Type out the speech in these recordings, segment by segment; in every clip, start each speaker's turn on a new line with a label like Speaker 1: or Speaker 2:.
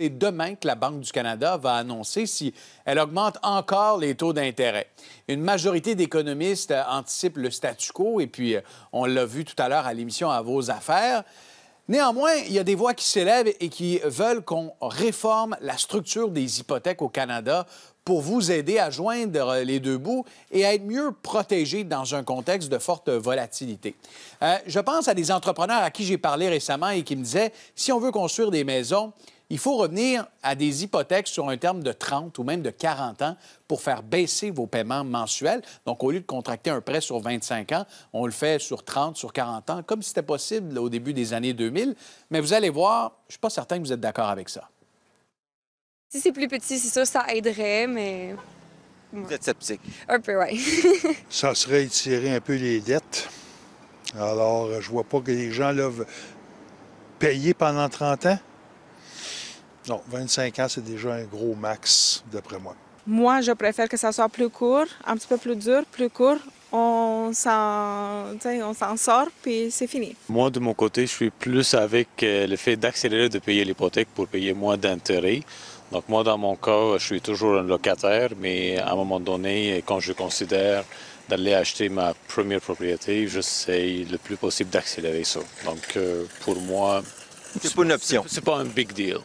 Speaker 1: C'est demain que la Banque du Canada va annoncer si elle augmente encore les taux d'intérêt. Une majorité d'économistes euh, anticipent le statu quo et puis euh, on l'a vu tout à l'heure à l'émission à vos affaires. Néanmoins, il y a des voix qui s'élèvent et qui veulent qu'on réforme la structure des hypothèques au Canada pour vous aider à joindre euh, les deux bouts et à être mieux protégé dans un contexte de forte volatilité. je pense à des entrepreneurs à qui j'ai parlé récemment et qui me disaient, si on veut construire des maisons, il faut revenir à des hypothèques sur un terme de 30 ou même de 40 ans pour faire baisser vos paiements mensuels. Donc, au lieu de contracter un prêt sur 25 ans, on le fait sur 30, sur 40 ans, comme c'était possible au début des années 2000. Mais vous allez voir, je ne suis pas certain que vous êtes d'accord avec ça. Si c'est plus petit, c'est sûr, ça aiderait, mais... Vous êtes sceptique. Un peu, oui.
Speaker 2: ça serait étirer un peu les dettes. Alors, euh, je vois pas que les gens là, payer pendant 30 ans. Non, 25 ans, c'est déjà un gros max, d'après moi. Moi, je préfère que ça soit plus court, un petit peu plus dur, plus court. On s'en sort, puis c'est fini.
Speaker 1: Moi, de mon côté, je suis plus avec euh, le fait d'accélérer de payer l'hypothèque pour payer moins d'intérêt. Donc moi, dans mon cas, je suis toujours un locataire, mais à un moment donné, quand je considère d'aller acheter ma première propriété, j'essaie le plus possible d'accélérer ça. Donc euh, pour moi, c'est pas une option. C'est pas un big deal.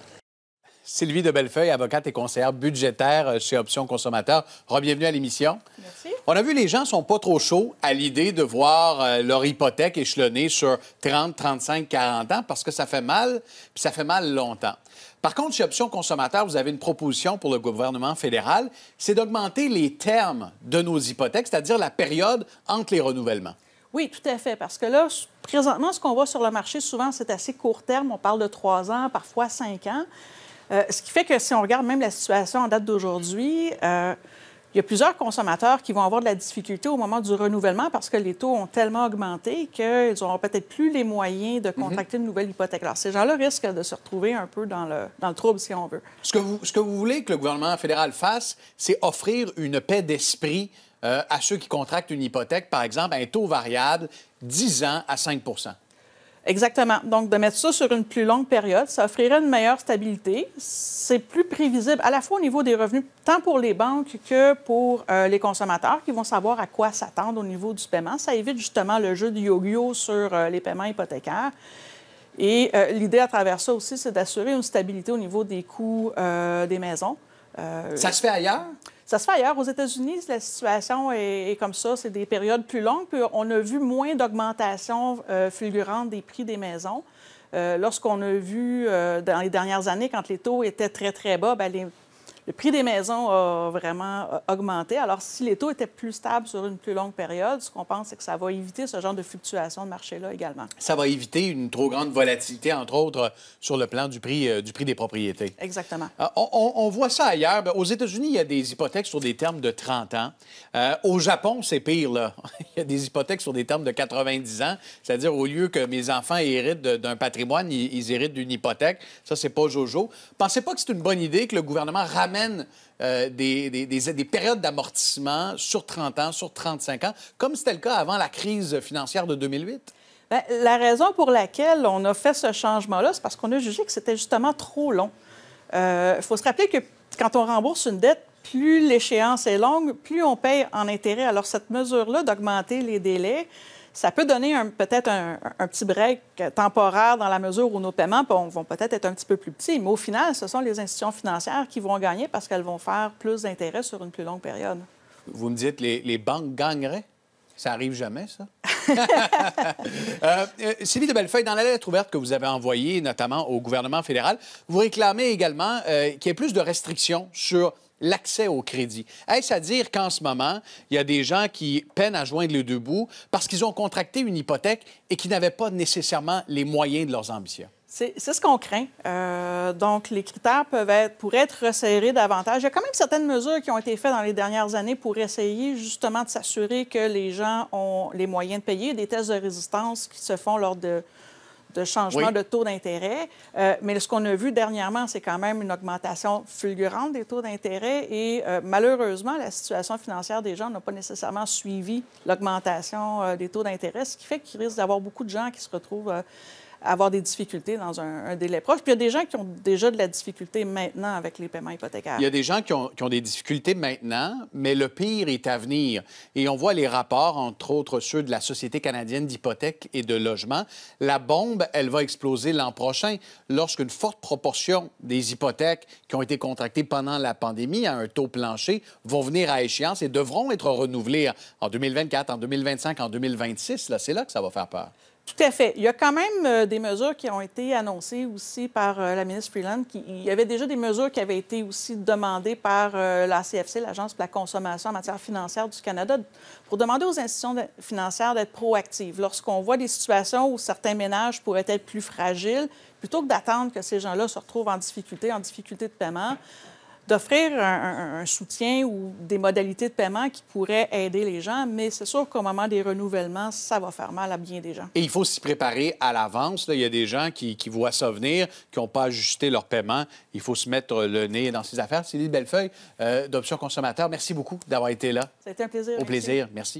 Speaker 1: Sylvie de Bellefeuille, avocate et conseillère budgétaire euh, chez Options Consommateurs. Bienvenue à l'émission. Merci. On a vu les gens sont pas trop chauds à l'idée de voir euh, leur hypothèque échelonnée sur 30, 35, 40 ans parce que ça fait mal, puis ça fait mal longtemps. Par contre, chez Options Consommateurs, vous avez une proposition pour le gouvernement fédéral, c'est d'augmenter les termes de nos hypothèques, c'est-à-dire la période entre les renouvellements.
Speaker 2: Oui, tout à fait, parce que là, présentement, ce qu'on voit sur le marché, souvent, c'est assez court terme. On parle de trois ans, parfois cinq ans. Euh, ce qui fait que si on regarde même la situation en date d'aujourd'hui, euh, il y a plusieurs consommateurs qui vont avoir de la difficulté au moment du renouvellement parce que les taux ont tellement augmenté qu'ils n'auront peut-être plus les moyens de mhm. contracter une nouvelle hypothèque. Alors, ces gens-là risquent de se retrouver un peu dans le, trouble, si
Speaker 1: on veut. Ce que, vous, voulez que le gouvernement fédéral fasse, c'est offrir une paix d'esprit euh, à ceux qui contractent une hypothèque, par exemple, à un taux variable 10 ans à 5
Speaker 2: Exactement. Donc, de mettre ça sur une plus longue période, ça offrirait une meilleure stabilité. C'est plus prévisible à la fois au niveau des revenus, tant pour les banques que pour euh, les consommateurs qui vont savoir à quoi s'attendre au niveau du paiement. Ça évite justement le jeu du yo sur euh, les paiements hypothécaires. Et euh, l'idée à travers ça aussi, c'est d'assurer une stabilité au niveau des coûts des maisons. ça se fait ailleurs? Ça se fait ailleurs. Aux États-Unis, la situation est, comme ça. C'est des périodes plus longues. Puis on a vu moins d'augmentation euh, fulgurante des prix des maisons. Euh, lorsqu'on a vu euh, dans les dernières années, quand les taux étaient très, très bas, bien, les le prix des maisons a vraiment euh, augmenté. Alors, si les taux étaient plus stables sur une plus longue période, ce qu'on pense, c'est que ça va éviter ce genre de fluctuation de marché-là également.
Speaker 1: Ça va éviter une trop grande volatilité, entre autres, euh, sur le plan du prix, euh, du prix des propriétés. Exactement. Ah, on, voit ça ailleurs. Ben, aux États-Unis, il y a des hypothèques sur des termes de 30 ans. au Japon, c'est pire, là. il y a des hypothèques sur des termes de 90 ans. C'est-à-dire, au lieu que mes enfants héritent d'un patrimoine, ils, ils héritent d'une hypothèque. Ça, c'est pas Jojo. Pensez pas que c'est une bonne idée que le gouvernement ramène euh, des, périodes d'amortissement sur 30 ans, sur 35 ans, comme c'était le cas avant la crise financière de 2008? Ben,
Speaker 2: la raison pour laquelle on a fait ce changement-là, c'est parce qu'on a jugé que c'était justement trop long. Il euh, faut se rappeler que quand on rembourse une dette, plus l'échéance est longue, plus on paye en intérêt. Alors cette mesure-là d'augmenter les délais, ça peut donner peut-être un, petit break temporaire dans la mesure où nos paiements vont peut-être être un petit peu plus petits. Mais au final, ce sont les institutions financières qui vont gagner parce qu'elles vont faire plus d'intérêt sur une plus longue période. Vous me dites
Speaker 1: les, les banques gagneraient? Ça arrive jamais, ça? Euh, euh, Sylvie de Bellefeuille, dans la lettre ouverte que vous avez envoyée, notamment au gouvernement fédéral, vous réclamez également euh, qu'il y ait plus de restrictions sur l'accès au crédit. Est-ce à dire qu'en ce moment, il y a des gens qui peinent à joindre les deux bouts parce qu'ils ont contracté une hypothèque et qui n'avaient pas nécessairement les moyens de leurs ambitions?
Speaker 2: C'est ce qu'on craint. Euh, donc, les critères peuvent être, pourraient être resserrés davantage. Il y a quand même certaines mesures qui ont été faites dans les dernières années pour essayer justement de s'assurer que les gens ont les moyens de payer des tests de résistance qui se font lors de, changements de taux d'intérêt. Euh, mais ce qu'on a vu dernièrement, c'est quand même une augmentation fulgurante des taux d'intérêt et euh, malheureusement, la situation financière des gens n'a pas nécessairement suivi l'augmentation des taux d'intérêt, ce qui fait qu'il risque d'avoir beaucoup de gens qui se retrouvent avoir des difficultés dans un, délai proche. Puis il y a des gens qui ont déjà de la difficulté maintenant avec les paiements hypothécaires. Il y a des
Speaker 1: gens qui ont, qui ont des difficultés maintenant, mais le pire est à venir. Et on voit les rapports, entre autres ceux de la Société canadienne d'hypothèques et de logements. La bombe, elle va exploser l'an prochain lorsqu'une forte proportion des hypothèques qui ont été contractées pendant la pandémie à un taux plancher vont venir à échéance et devront être renouvelées en 2024, en 2025, en 2026. Là, c'est là que ça va faire peur. Tout à fait.
Speaker 2: Il y a quand même euh, des mesures qui ont été annoncées aussi par euh, la ministre Freeland. il y avait déjà des mesures qui avaient été aussi demandées par euh, la CFC, l'Agence pour la consommation en matière financière du Canada, pour demander aux institutions financières d'être proactives. Lorsqu'on voit des situations où certains ménages pourraient être plus fragiles, plutôt que d'attendre que ces gens-là se retrouvent en difficulté, en difficulté de paiement, d'offrir un, soutien ou des modalités de paiement qui pourraient aider les gens, mais c'est sûr qu'au moment des renouvellements, ça va faire mal à bien des gens.
Speaker 1: Et il faut s'y préparer à l'avance. Il y a des gens qui, voient ça venir, qui n'ont pas ajusté leur paiement. Il faut se mettre le nez dans ces affaires. Céline Bellefeuille, euh, d'Option d'Options consommateurs, merci beaucoup d'avoir été là.
Speaker 2: été un plaisir. Au
Speaker 1: plaisir. merci.